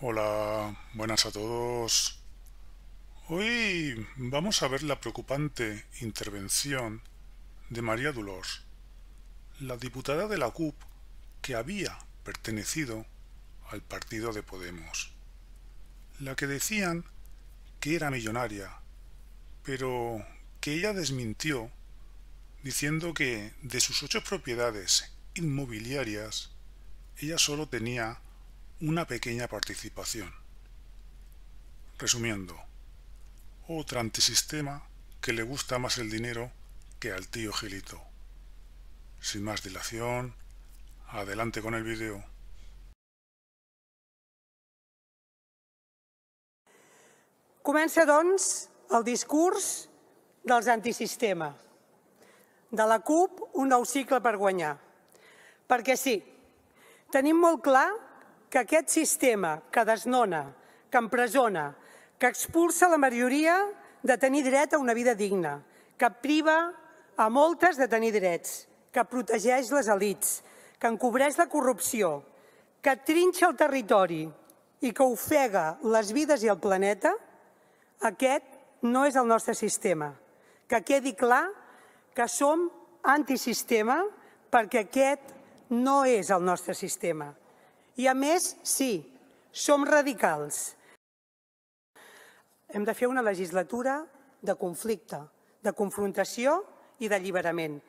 Hola, buenas a todos. Hoy vamos a ver la preocupante intervención de María Dulors, la diputada de la CUP que había pertenecido al partido de Podemos, la que decían que era millonaria, pero que ella desmintió diciendo que de sus ocho propiedades inmobiliarias ella solo tenía una pequeña participación. Resumiendo, otro antisistema que le gusta más el dinero que al tío Gilito. Sin más dilación, adelante con el vídeo. Comença, doncs, el discurso dels antisistema. De la CUP, un nou cicle per guanyar. Perquè sí, tenemos molt clar que aquest sistema que desnona, que empresona, que expulsa la majoria de tenir dret a una vida digna, que priva a moltes de tenir drets, que protegeix les elites, que encobreix la corrupció, que trinxa el territori i que ofega les vides i el planeta, aquest no és el nostre sistema. Que quedi clar que som antisistema perquè aquest no és el nostre sistema. I a més, sí, som radicals. Hem de fer una legislatura de conflicte, de confrontació i d'alliberament.